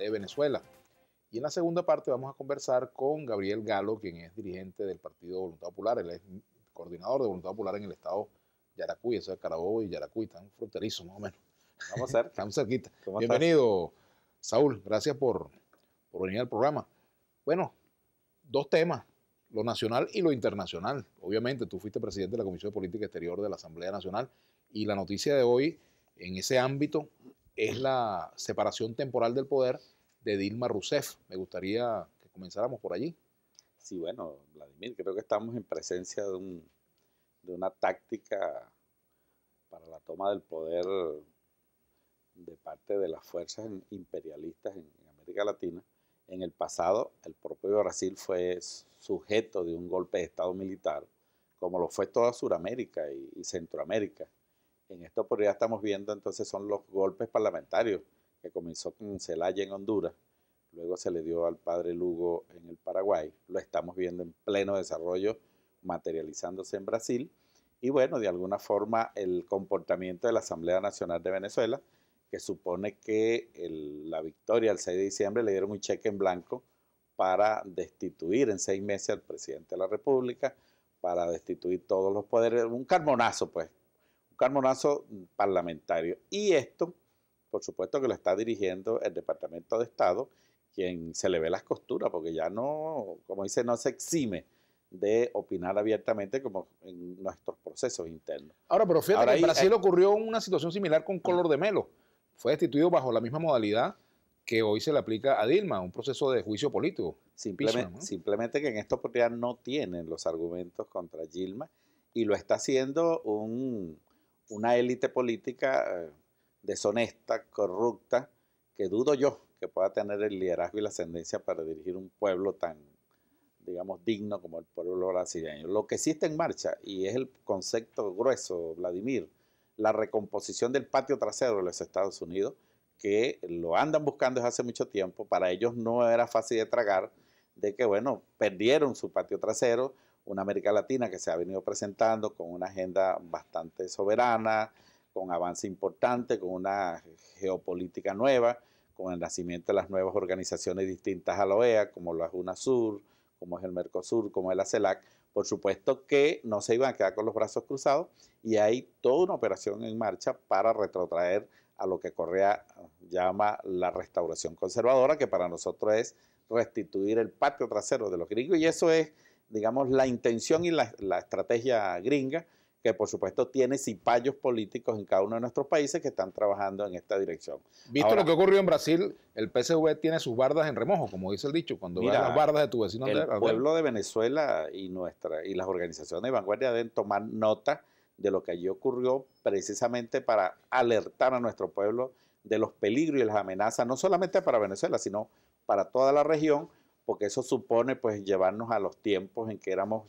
de Venezuela. Y en la segunda parte vamos a conversar con Gabriel Galo, quien es dirigente del Partido Voluntad Popular, él es coordinador de Voluntad Popular en el estado Yaracuy, eso es Carabobo y Yaracuy, están fronterizos más o menos. Vamos cerca. Estamos cerquita. Bienvenido, Saúl, gracias por, por venir al programa. Bueno, dos temas, lo nacional y lo internacional. Obviamente, tú fuiste presidente de la Comisión de Política Exterior de la Asamblea Nacional y la noticia de hoy en ese ámbito es la separación temporal del poder de Dilma Rousseff. Me gustaría que comenzáramos por allí. Sí, bueno, Vladimir, creo que estamos en presencia de, una táctica para la toma del poder de parte de las fuerzas imperialistas en, América Latina. En el pasado, el propio Brasil fue sujeto de un golpe de Estado militar, como lo fue toda Sudamérica y Centroamérica en por ya estamos viendo entonces son los golpes parlamentarios que comenzó con Celaya en Honduras, luego se le dio al padre Lugo en el Paraguay, lo estamos viendo en pleno desarrollo materializándose en Brasil y bueno, de alguna forma el comportamiento de la Asamblea Nacional de Venezuela, que supone que la victoria el 6 de diciembre le dieron un cheque en blanco para destituir en seis meses al presidente de la República, para destituir todos los poderes, un carbonazo pues, Carmonazo mm, parlamentario. Y esto, por supuesto que lo está dirigiendo el Departamento de Estado, quien se le ve las costuras, porque ya no, como dice, no se exime de opinar abiertamente como en nuestros procesos internos. Ahora, pero fíjate que en eh, Brasil ocurrió una situación similar con Color de Melo. Fue destituido bajo la misma modalidad que hoy se le aplica a Dilma, un proceso de juicio político. Simplemente, simplemente que en esta oportunidad no tienen los argumentos contra Dilma y lo está haciendo un una élite política eh, deshonesta, corrupta, que dudo yo que pueda tener el liderazgo y la ascendencia para dirigir un pueblo tan, digamos, digno como el pueblo brasileño. Lo que sí está en marcha, y es el concepto grueso, Vladimir, la recomposición del patio trasero de los Estados Unidos, que lo andan buscando desde hace mucho tiempo, para ellos no era fácil de tragar, de que, bueno, perdieron su patio trasero, una América Latina que se ha venido presentando con una agenda bastante soberana, con avance importante, con una geopolítica nueva, con el nacimiento de las nuevas organizaciones distintas a la OEA, como la UNASUR, como es el Mercosur, como es la CELAC. Por supuesto que no se iban a quedar con los brazos cruzados y hay toda una operación en marcha para retrotraer a lo que Correa llama la restauración conservadora, que para nosotros es restituir el patio trasero de los gringos y eso es digamos, la intención y la, estrategia gringa, que por supuesto tiene cipayos políticos en cada uno de nuestros países que están trabajando en esta dirección. Visto lo que ocurrió en Brasil, el PSV tiene sus bardas en remojo, como dice el dicho, cuando mira, las bardas de tu vecino. El pueblo de Venezuela y, nuestra, y las organizaciones de vanguardia deben tomar nota de lo que allí ocurrió precisamente para alertar a nuestro pueblo de los peligros y las amenazas, no solamente para Venezuela, sino para toda la región porque eso supone pues llevarnos a los tiempos en que éramos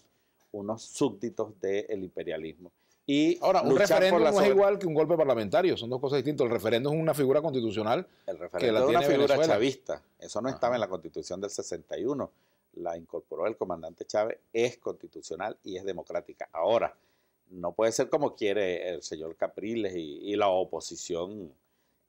unos súbditos del imperialismo. Y Ahora, un referéndum no es igual que un golpe parlamentario, son dos cosas distintas. El referéndum es una figura constitucional. El referéndum es una figura chavista, eso no estaba en la constitución del 61, la incorporó el comandante Chávez, es constitucional y es democrática. Ahora, no puede ser como quiere el señor Capriles y la oposición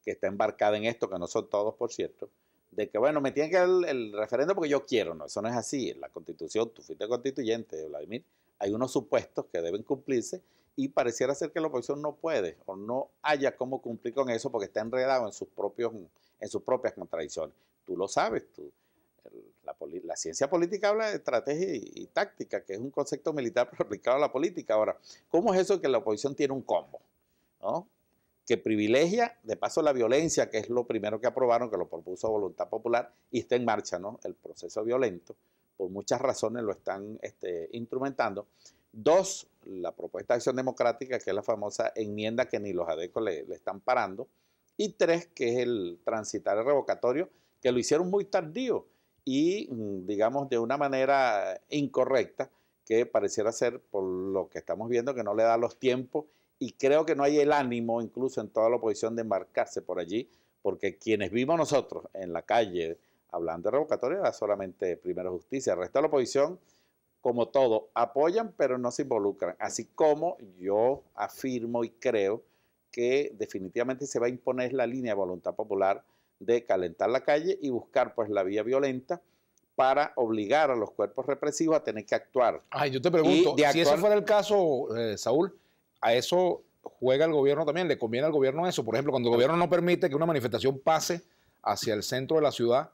que está embarcada en esto, que no son todos, por cierto, de que, bueno, me tiene que dar el, el, referendo porque yo quiero, no, eso no es así. En la constitución, tú fuiste constituyente, Vladimir, hay unos supuestos que deben cumplirse y pareciera ser que la oposición no puede o no haya cómo cumplir con eso porque está enredado en sus, propios, en sus propias contradicciones. Tú lo sabes, tú. La, ciencia política habla de estrategia y, táctica, que es un concepto militar aplicado a la política. Ahora, ¿cómo es eso que la oposición tiene un combo? ¿no? que privilegia, de paso, la violencia, que es lo primero que aprobaron, que lo propuso Voluntad Popular, y está en marcha, ¿no? El proceso violento, por muchas razones lo están este, instrumentando. Dos, la propuesta de acción democrática, que es la famosa enmienda que ni los adecos le, le están parando. Y tres, que es el transitar el revocatorio, que lo hicieron muy tardío y, mm, digamos, de una manera incorrecta, que pareciera ser, por lo que estamos viendo, que no le da los tiempos y creo que no hay el ánimo incluso en toda la oposición de embarcarse por allí, porque quienes vimos nosotros en la calle hablando de revocatoria era solamente Primera Justicia, el resto de la oposición, como todo, apoyan pero no se involucran, así como yo afirmo y creo que definitivamente se va a imponer la línea de voluntad popular de calentar la calle y buscar pues la vía violenta para obligar a los cuerpos represivos a tener que actuar. Ay, yo te pregunto, si ese fuera el caso, eh, Saúl, a eso juega el gobierno también, le conviene al gobierno eso. Por ejemplo, cuando el gobierno no permite que una manifestación pase hacia el centro de la ciudad,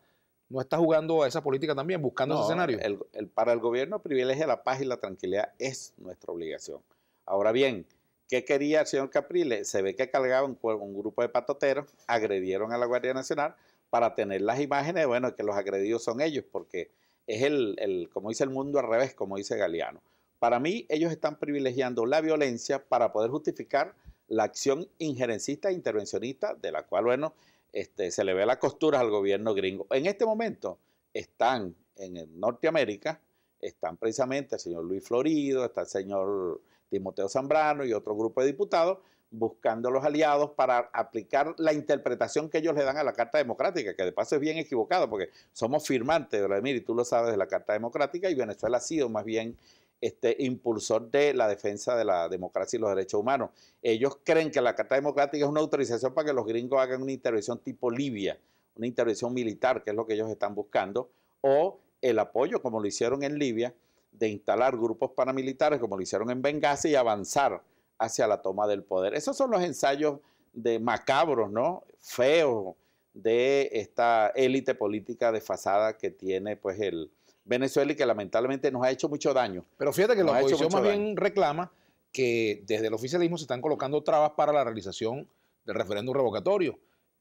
no está jugando a esa política también, buscando ese escenario. El, para el gobierno, privilegia la paz y la tranquilidad es nuestra obligación. Ahora bien, ¿qué quería el señor Capriles? Se ve que cargaban un, un grupo de patoteros, agredieron a la Guardia Nacional para tener las imágenes, bueno, que los agredidos son ellos, porque es el, el como dice el mundo al revés, como dice Galeano. Para mí, ellos están privilegiando la violencia para poder justificar la acción injerencista e intervencionista, de la cual, bueno, este, se le ve la costura al gobierno gringo. En este momento están en el Norteamérica, están precisamente el señor Luis Florido, está el señor Timoteo Zambrano y otro grupo de diputados buscando a los aliados para aplicar la interpretación que ellos le dan a la Carta Democrática, que de paso es bien equivocado, porque somos firmantes, Vladimir, y tú lo sabes de la Carta Democrática, y Venezuela ha sido más bien este, impulsor de la defensa de la democracia y los derechos humanos. Ellos creen que la Carta Democrática es una autorización para que los gringos hagan una intervención tipo Libia, una intervención militar, que es lo que ellos están buscando, o el apoyo, como lo hicieron en Libia, de instalar grupos paramilitares, como lo hicieron en Benghazi, y avanzar hacia la toma del poder. Esos son los ensayos de macabros, ¿no? Feos de esta élite política desfasada que tiene pues el, Venezuela y que lamentablemente nos ha hecho mucho daño. Pero fíjate que la oposición más bien reclama que desde el oficialismo se están colocando trabas para la realización del referéndum revocatorio.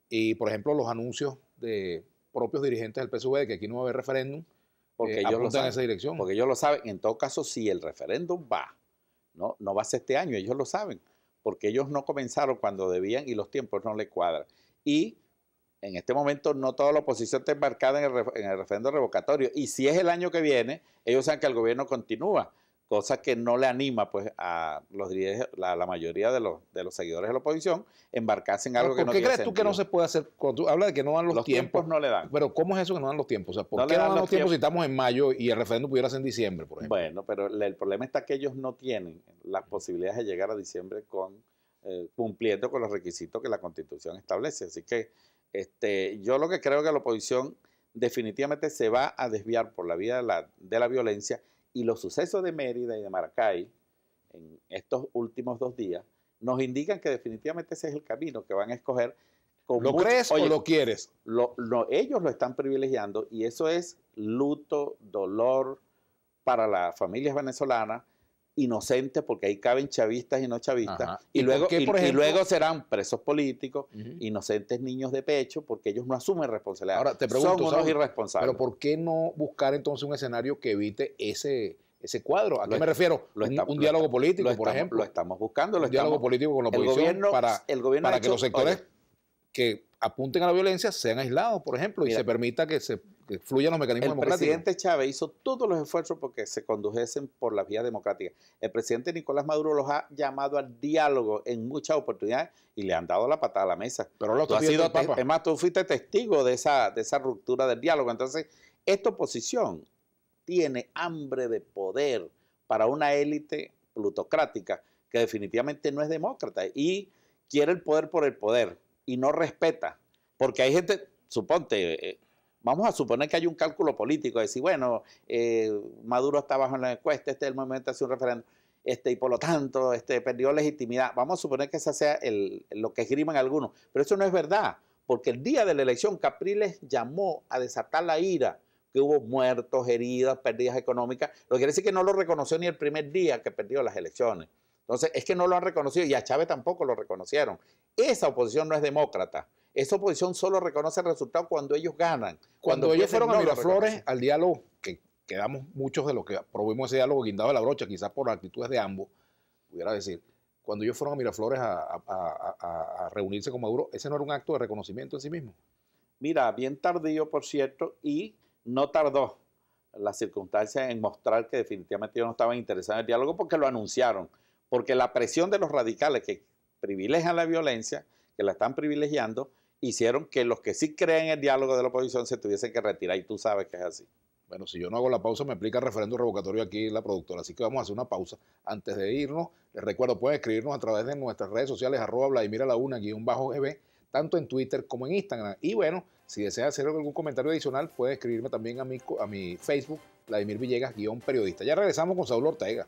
Y, por ejemplo, los anuncios de propios dirigentes del PSV de que aquí no va a haber referéndum, porque eh, ellos lo saben, en esa dirección. Porque ellos lo saben. En todo caso, si el referéndum va, no, no va a ser este año, ellos lo saben, porque ellos no comenzaron cuando debían y los tiempos no le cuadran. Y en este momento no toda la oposición está embarcada en el, en referendo revocatorio. Y si es el año que viene, ellos saben que el gobierno continúa, cosa que no le anima pues a los la, mayoría de los, de los seguidores de la oposición embarcarse en algo que no tiene ¿Por qué crees tú que no se puede hacer? Habla de que no dan los, los tiempos, no le dan. Pero ¿cómo es eso que no dan los tiempos? O ¿Por qué no dan los, tiempos, si estamos en mayo y el referendo pudiera ser en diciembre, por ejemplo? Bueno, pero el problema está que ellos no tienen las posibilidades de llegar a diciembre con eh, cumpliendo con los requisitos que la Constitución establece. Así que este, yo lo que creo que la oposición definitivamente se va a desviar por la vía de la, violencia y los sucesos de Mérida y de Maracay en estos últimos dos días nos indican que definitivamente ese es el camino que van a escoger. Con ¿Lo crees o lo quieres? ellos lo están privilegiando y eso es luto, dolor para las familias venezolanas, inocentes, porque ahí caben chavistas y no chavistas, y, luego, luego serán presos políticos, inocentes niños de pecho, porque ellos no asumen responsabilidad. Ahora te pregunto, son unos irresponsables. Pero ¿por qué no buscar entonces un escenario que evite ese, ese cuadro? ¿A qué me refiero? un, diálogo político, por ejemplo. Lo estamos buscando. un diálogo político con la oposición el gobierno, para, para que los sectores que apunten a la violencia sean aislados, por ejemplo, y se permita que, se, fluyan los mecanismos democráticos. El presidente Chávez hizo todos los esfuerzos porque se condujesen por las vías democráticas. El presidente Nicolás Maduro los ha llamado al diálogo en muchas oportunidades y le han dado la patada a la mesa. Pero lo que ha sido, es más, tú fuiste testigo de de esa ruptura del diálogo. Entonces, esta oposición tiene hambre de poder para una élite plutocrática que definitivamente no es demócrata y quiere el poder por el poder y no respeta. Porque hay gente, suponte, eh, vamos a suponer que hay un cálculo político, de decir, bueno, eh, Maduro está bajo en la encuesta, este es el momento de hacer un referéndum, este, y por lo tanto este, perdió legitimidad. Vamos a suponer que eso sea el, lo que esgriman algunos, pero eso no es verdad, porque el día de la elección Capriles llamó a desatar la ira, que hubo muertos, heridas, pérdidas económicas, lo que quiere decir que no lo reconoció ni el primer día que perdió las elecciones. Entonces, es que no lo han reconocido y a Chávez tampoco lo reconocieron. Esa oposición no es demócrata. Esa oposición solo reconoce el resultado cuando ellos ganan. Cuando, ellos fueron a Miraflores al diálogo, que quedamos muchos de los que aprobamos ese diálogo guindado de la brocha, quizás por actitudes de ambos, pudiera decir, cuando ellos fueron a Miraflores a, reunirse con Maduro, ese no era un acto de reconocimiento en sí mismo. Mira, bien tardío, por cierto, y no tardó la circunstancia en mostrar que definitivamente ellos no estaban interesados en el diálogo porque lo anunciaron porque la presión de los radicales que privilegian la violencia, que la están privilegiando, hicieron que los que sí creen en el diálogo de la oposición se tuviesen que retirar y tú sabes que es así. Bueno, si yo no hago la pausa, me aplica el referendo revocatorio aquí la productora. Así que vamos a hacer una pausa. Antes de irnos, les recuerdo, pueden escribirnos a través de nuestras redes sociales, arroba Vladimir la GB, tanto en Twitter como en Instagram. Y bueno, si desea hacer algún comentario adicional, puede escribirme también a mi, a mi Facebook, Vladimir Villegas, periodista. Ya regresamos con Saúl Ortega.